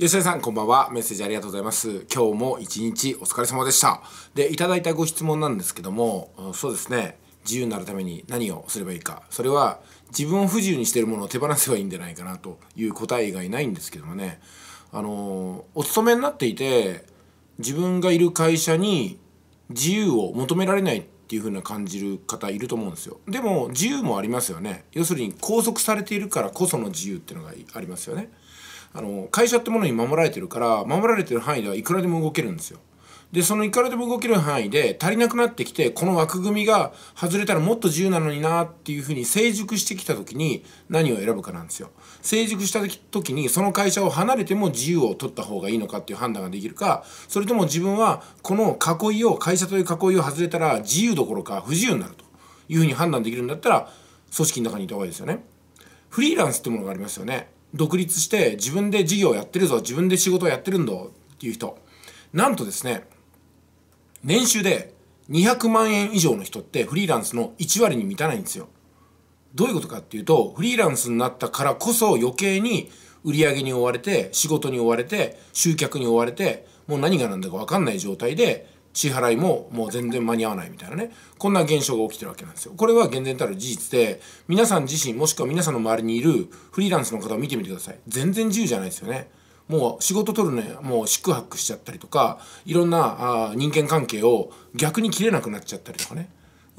吉田さん、こんばんは。メッセージありがとうございます。今日も一日お疲れ様でした。で、いただいたご質問なんですけども、そうですね、自由になるために何をすればいいか。それは、自分を不自由にしてるものを手放せばいいんじゃないかなという答えがいないんですけどもね、あの、お勤めになっていて、自分がいる会社に自由を求められないっていう風な感じる方いると思うんですよ。でも、自由もありますよね。要するに、拘束されているからこその自由っていうのがありますよね。あの会社ってものに守られてるから守られてる範囲ではいくらでも動けるんですよ。でそのいくらでも動ける範囲で足りなくなってきてこの枠組みが外れたらもっと自由なのになっていうふうに成熟してきた時に何を選ぶかなんですよ成熟した時にその会社を離れても自由を取った方がいいのかっていう判断ができるかそれとも自分はこの囲いを会社という囲いを外れたら自由どころか不自由になるというふうに判断できるんだったら組織の中にいた方がいいですよねフリーランスってものがありますよね独立して自分で事業やってるぞ自分で仕事やってるんだっていう人なんとですね年収で200万円以上の人ってフリーランスの1割に満たないんですよどういうことかっていうとフリーランスになったからこそ余計に売り上げに追われて仕事に追われて集客に追われてもう何が何だか分かんない状態で支払いももう全然間に合わないみたいなねこんな現象が起きてるわけなんですよこれは厳然たる事実で皆さん自身もしくは皆さんの周りにいるフリーランスの方を見てみてください全然自由じゃないですよねもう仕事取るね、もう宿泊しちゃったりとかいろんなあ人間関係を逆に切れなくなっちゃったりとかね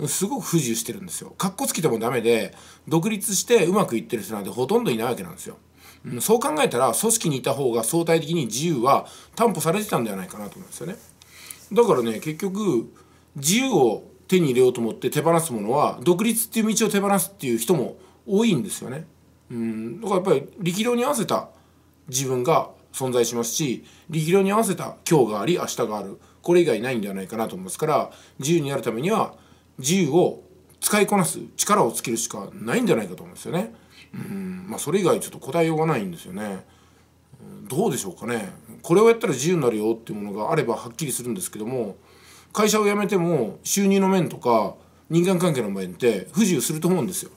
すごく不自由してるんですよ。かっこつけてもダメで、独立してうまくいってる人なんてほとんどいないわけなんですよ。うん、そう考えたら、組織にいた方が相対的に自由は担保されてたんではないかなと思うんですよね。だからね結局自由を手に入れようと思って手放すものは独立っていう道を手放すっていう人も多いんですよね。うんだからやっぱり力量に合わせた自分が存在しますし力量に合わせた今日があり明日があるこれ以外ないんではないかなと思いますから自由になるためには自由を使いこなす力をつけるしかないんじゃないかと思うんですよね。うんまあ、それ以外ちょっと答えようがないんですよね。どうでしょうかねこれをやったら自由になるよっていうものがあればはっきりするんですけども会社を辞めても収入の面とか人間関係の面って不自由すると思うんですよ。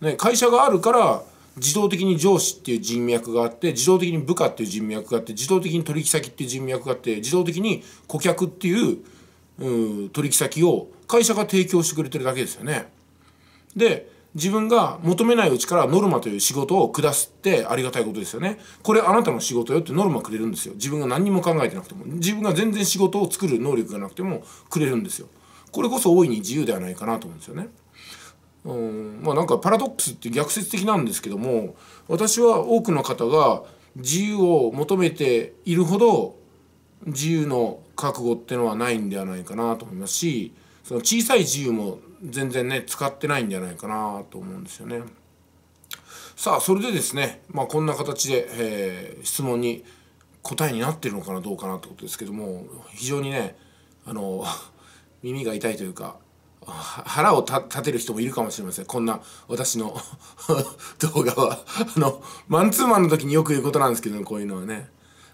ね、会社があるから自動的に上司っていう人脈があって自動的に部下っていう人脈があって自動的に取引先っていう人脈があって自動的に顧客っていううん取引先を会社が提供してくれてるだけですよね。で自分が求めないうちからノルマという仕事を下すってありがたいことですよね。これあなたの仕事よってノルマくれるんですよ。自分が何にも考えてなくても。自分が全然仕事を作る能力がなくてもくれるんですよ。これこそ大いに自由ではないかなと思うんですよね。うんまあなんかパラドックスって逆説的なんですけども私は多くの方が自由を求めているほど自由の覚悟ってのはないんではないかなと思いますしその小さい自由も全然ね使ってないんじゃないかなと思うんですよね。さあそれでですね、まあ、こんな形で、えー、質問に答えになってるのかなどうかなってことですけども非常にねあの 耳が痛いというか腹を立てる人もいるかもしれませんこんな私の 動画はあのマンツーマンの時によく言うことなんですけど、こういうのはね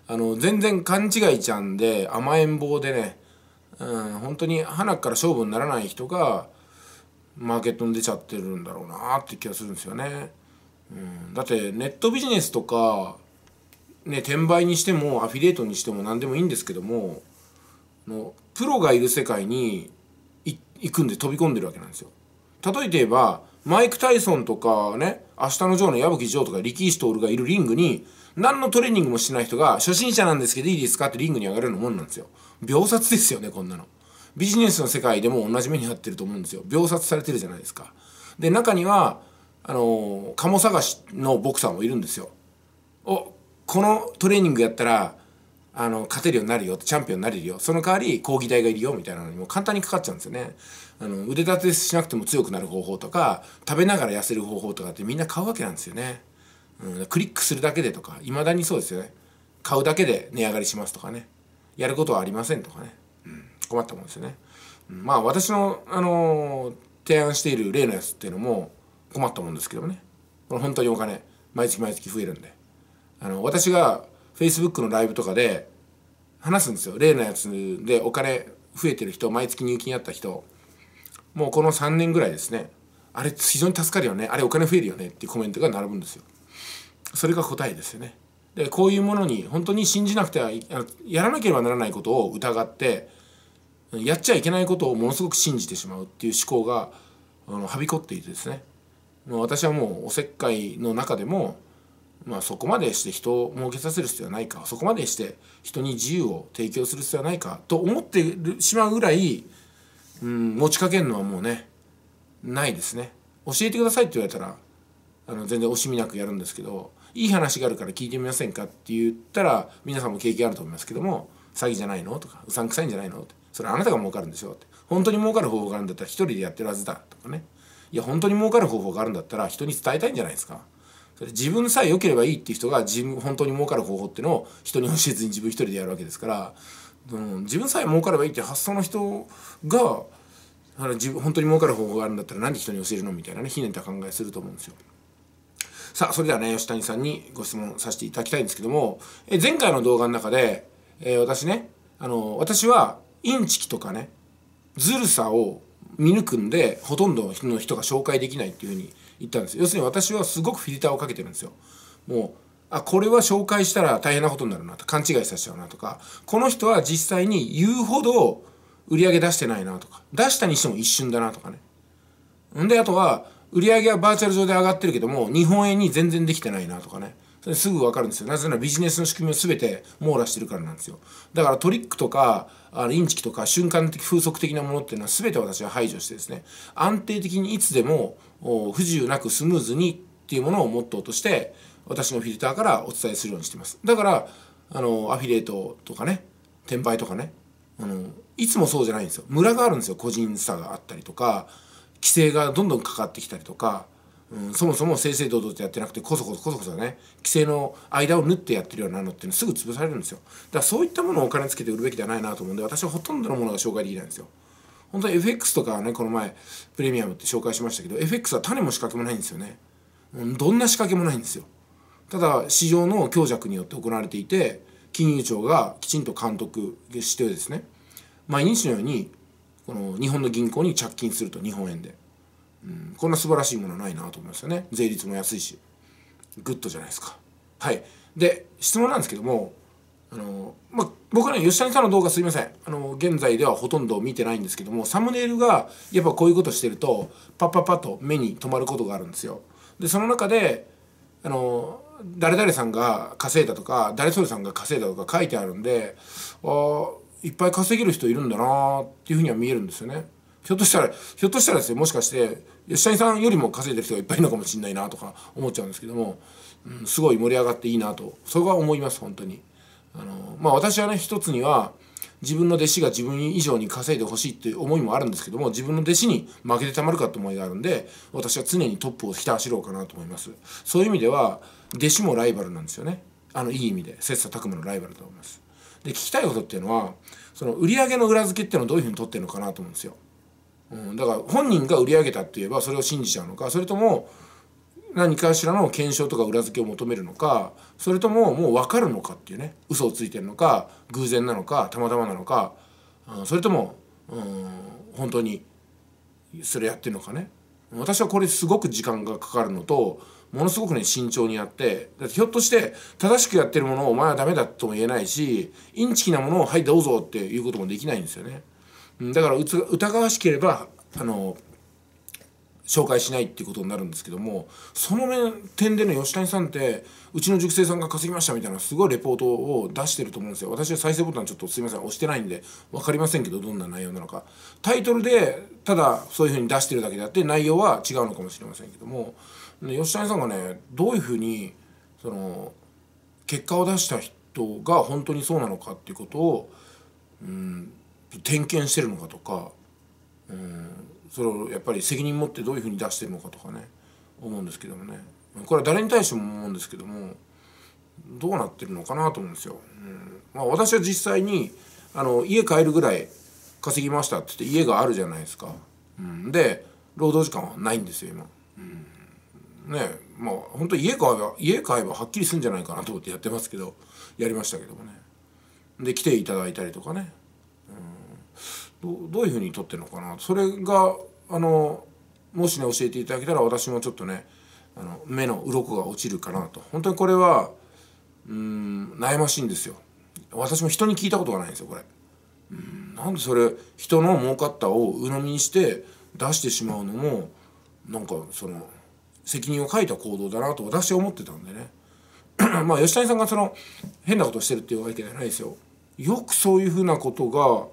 あの全然勘違いちゃんで甘えん坊でね、うん、本当に鼻から勝負にならない人がマーケットに出ちゃってるんだろうなって気がするんですよね。うん、だってネットビジネスとか、ね、転売にしてもアフィリエイトにしても何でもいいんですけどものプロがいる世界に行くんで飛び込んでるわけなんですよ。例えて言えばマイク・タイソンとかね「明日のジョー」の矢吹ジョーとかリキー・ストールがいるリングに何のトレーニングもしない人が初心者なんですけどいいですかってリングに上がるようなもんなんですよ。秒殺ですよねこんなの。ビジネスの世界でも同じ目に遭ってると思うんですよ秒殺されてるじゃないですかで中にはあのカモ探しのボクサーもいるんですよおこのトレーニングやったらあの勝てるようになるよチャンピオンになれるよその代わり講義代がいるよみたいなのにも簡単にかかっちゃうんですよねあの腕立てしなくても強くなる方法とか食べながら痩せる方法とかってみんな買うわけなんですよね、うん、クリックするだけでとかいまだにそうですよね買うだけで値上がりしますとかねやることはありませんとかね困ったもんですよね。まあ私の、あのー、提案している例のやつっていうのも困ったもんですけどね。これ本当にお金、毎月毎月増えるんで。あの、私が Facebook のライブとかで話すんですよ。例のやつでお金増えてる人、毎月入金あった人。もうこの3年ぐらいですね。あれ非常に助かるよね。あれお金増えるよねっていうコメントが並ぶんですよ。それが答えですよね。で、こういうものに本当に信じなくてはやらなければならないことを疑って、やっちゃいけないことをものすごく信じてしまうっていう思考があのはびこっていてですねもう私はもうおせっかいの中でも、まあ、そこまでして人を儲けさせる必要はないかそこまでして人に自由を提供する必要はないかと思ってしまうぐらい、うん、持ちかけるのはもうねないですね。教えてくださいって言われたらあの全然惜しみなくやるんですけどいい話があるから聞いてみませんかって言ったら皆さんも経験あると思いますけども詐欺じゃないのとかうさんくさいんじゃないのってそれあなたが儲かるんでしょって本当に儲かる方法があるんだったら一人でやってるはずだとかねいや本当に儲かる方法があるんだったら人に伝えたいんじゃないですかそれ自分さえ良ければいいっていう人が自分本当に儲かる方法っていうのを人に教えずに自分一人でやるわけですから、うん、自分さえ儲かればいいって発想の人があの自分本当に儲かる方法があるんだったら何で人に教えるのみたいなねひねった考えすると思うんですよ。さあそれではね吉谷さんにご質問させていただきたいんですけどもえ前回の動画の中で、えー、私ねあの私はインチキとかねずるさを見抜くんでほとんどの人が紹介できないっていうふうに言ったんです要するに私はすごくフィルターをかけてるんですよもうあこれは紹介したら大変なことになるなと勘違いさせちゃうなとかこの人は実際に言うほど売り上げ出してないなとか出したにしても一瞬だなとかねんであとは売り上げはバーチャル上で上がってるけども日本円に全然できてないなとかねそれすぐ分かるんですよなぜならビジネスの仕組みを全て網羅してるからなんですよだからトリックとかあのインチキとか瞬間的風速的なものっていうのは全て私は排除してですね安定的にいつでも不自由なくスムーズにっていうものをモットーとして私のフィルターからお伝えするようにしてますだからあのアフィリエイトとかね転売とかねあのいつもそうじゃないんですよムラがあるんですよ個人差があったりとか規制がどんどんかかってきたりとかうん、そもそも正々堂々とやってなくてこそこそこそこそね規制の間を縫ってやってるようなのってのすぐ潰されるんですよだからそういったものをお金つけて売るべきではないなと思うんで私はほとんどのものが紹介できないんですよ本当は FX とかはねこの前プレミアムって紹介しましたけど FX は種も仕掛けもないんですよね、うん、どんな仕掛けもないんですよただ市場の強弱によって行われていて金融庁がきちんと監督してですね毎日のようにこの日本の銀行に着金すると日本円でうん、こんな素晴らしいものないなと思いますよね税率も安いしグッドじゃないですかはいで質問なんですけどもあの、まあ、僕らの吉谷さんの動画すいませんあの現在ではほとんど見てないんですけどもサムネイルがやっぱこういうことしてるとパッパッパッと目に留まることがあるんですよでその中であの誰々さんが稼いだとか誰それさんが稼いだとか書いてあるんであいっぱい稼げる人いるんだなっていうふうには見えるんですよねひょっとしたらひょっとしたらですよもしかして吉谷さんよりも稼いでる人がいっぱいいるのかもしれないなとか思っちゃうんですけども、うん、すごい盛り上がっていいなとそこは思います本当に。あのまあ、私はね一つには自分の弟子が自分以上に稼いでほしいっていう思いもあるんですけども自分の弟子に負けてたまるかって思いがあるんで私は常にトップをひた走ろうかなと思いますそういう意味では弟子もライバルなんですよねあのいい意味で切磋琢磨のライバルと思いますで聞きたいことっていうのはその売り上げの裏付けっていうのをどういうふうに取ってるのかなと思うんですようん、だから本人が売り上げたって言えばそれを信じちゃうのかそれとも何かしらの検証とか裏付けを求めるのかそれとももう分かるのかっていうね嘘をついてるのか偶然なのかたまたまなのか、うん、それとも、うん、本当にそれやってるのかね私はこれすごく時間がかかるのとものすごくね慎重にやってだってひょっとして正しくやってるものをお前はダメだとも言えないしインチキなものを「はいどうぞ」っていうこともできないんですよね。だから疑わしければあの紹介しないっていうことになるんですけどもその、面点での吉谷さんってうちの塾生さんが稼ぎましたみたいなすごいレポートを出してると思うんですよ私は再生ボタンちょっとすいません押してないんで分かりませんけどどんな内容なのかタイトルでただそういうふうに出してるだけであって内容は違うのかもしれませんけども吉谷さんがねどういうふうにその結果を出した人が本当にそうなのかっていうことをうん点検してるのかとか、うん、それをやっぱり責任持ってどういうふうに出してるのかとかね思うんですけどもねこれは誰に対しても思うんですけどもどうなってるのかなと思うんですよ。うんまあ、私は実際にあの家帰るぐらい稼ぎましたって言って家があるじゃないですか。うん、で労働時間はないんですよ今。うん、ねまあ本当家買えば家買えばはっきりするんじゃないかなと思ってやってますけどやりましたけどもね。で来ていただいたりとかね。どどういうふうに取ってるのかなそれがあのもしね教えていただけたら私もちょっとねあの目の鱗が落ちるかなと本当にこれはうん悩ましいんですよ私も人に聞いたことがないんですよこれうんなんでそれ人の儲かったを鵜呑みにして出してしまうのもなんかその責任を欠いた行動だなと私は思ってたんでね まあ吉谷さんがその変なことしてるっていうわけじゃないですよよくそういうふうなことが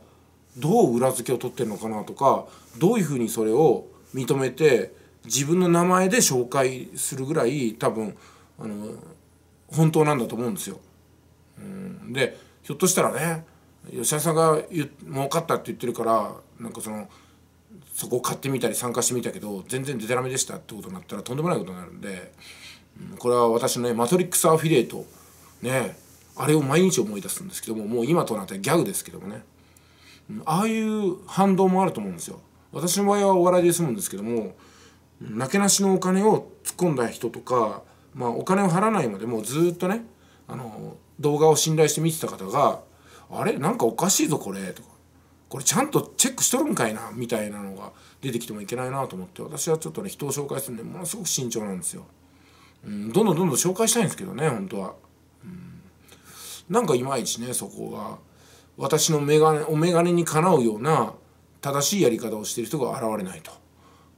どう裏付けを取ってるのかなとかどういうふうにそれを認めて自分の名前で紹介するぐらい多分あの本当なんだと思うんですよ。うんでひょっとしたらね吉田さんが儲かったって言ってるからなんかそのそこを買ってみたり参加してみたけど全然デタラメでしたってことになったらとんでもないことになるんで、うん、これは私のねマトリックスアフィリエイトねあれを毎日思い出すんですけどももう今となってはギャグですけどもねああいう反動もあると思うんですよ私の場合はお笑いで済むんですけどもなけなしのお金を突っ込んだ人とか、まあ、お金を払わないまでもうずっとねあの動画を信頼して見てた方が「あれなんかおかしいぞこれ」とか「これちゃんとチェックしとるんかいな」みたいなのが出てきてもいけないなと思って私はちょっとね人を紹介するんでものすごく慎重なんですよ。うん、どんどんどんどん紹介したいんですけどね本当は。ん、なんかいまいちねそこが。私のメガネお眼鏡にかなうような正しいやり方をしてる人が現れないと。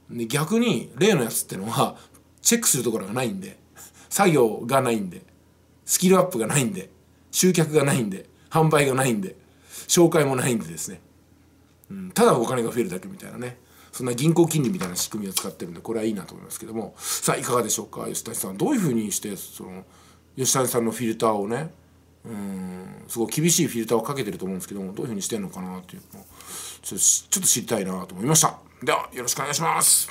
で逆に例のやつってのはチェックするところがないんで作業がないんでスキルアップがないんで集客がないんで販売がないんで紹介もないんでですね、うん、ただお金が増えるだけみたいなねそんな銀行金利みたいな仕組みを使ってるんでこれはいいなと思いますけどもさあいかがでしょうか吉谷さんどういうふうにしてその吉谷さんのフィルターをねうんすごい厳しいフィルターをかけてると思うんですけどもどういうふうにしてんのかなっていうのをちょっと知りたいなと思いましたではよろしくお願いします